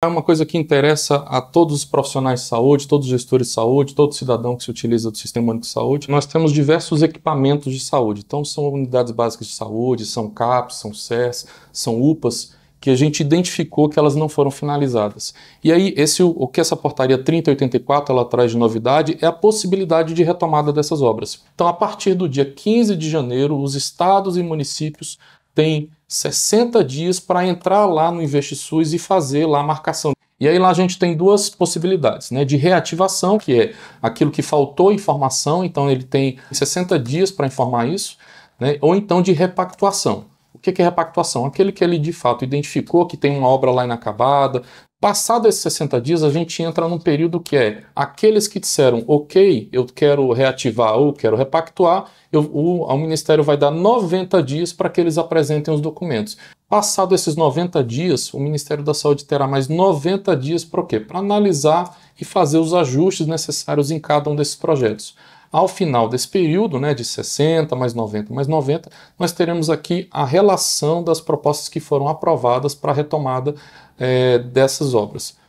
É uma coisa que interessa a todos os profissionais de saúde, todos os gestores de saúde, todo cidadão que se utiliza do Sistema Único de Saúde. Nós temos diversos equipamentos de saúde. Então, são unidades básicas de saúde, são CAPs, são SES, são UPAs, que a gente identificou que elas não foram finalizadas. E aí, esse, o que essa portaria 3084 ela traz de novidade é a possibilidade de retomada dessas obras. Então, a partir do dia 15 de janeiro, os estados e municípios têm 60 dias para entrar lá no InvestiSUS e fazer lá a marcação. E aí lá a gente tem duas possibilidades, né? De reativação, que é aquilo que faltou informação, então ele tem 60 dias para informar isso, né? Ou então de repactuação. O que é repactuação? Aquele que ele de fato identificou que tem uma obra lá inacabada, Passado esses 60 dias, a gente entra num período que é aqueles que disseram, ok, eu quero reativar ou quero repactuar, eu, o, o Ministério vai dar 90 dias para que eles apresentem os documentos. Passado esses 90 dias, o Ministério da Saúde terá mais 90 dias para quê? Para analisar e fazer os ajustes necessários em cada um desses projetos. Ao final desse período, né, de 60 mais 90 mais 90, nós teremos aqui a relação das propostas que foram aprovadas para a retomada é, dessas obras.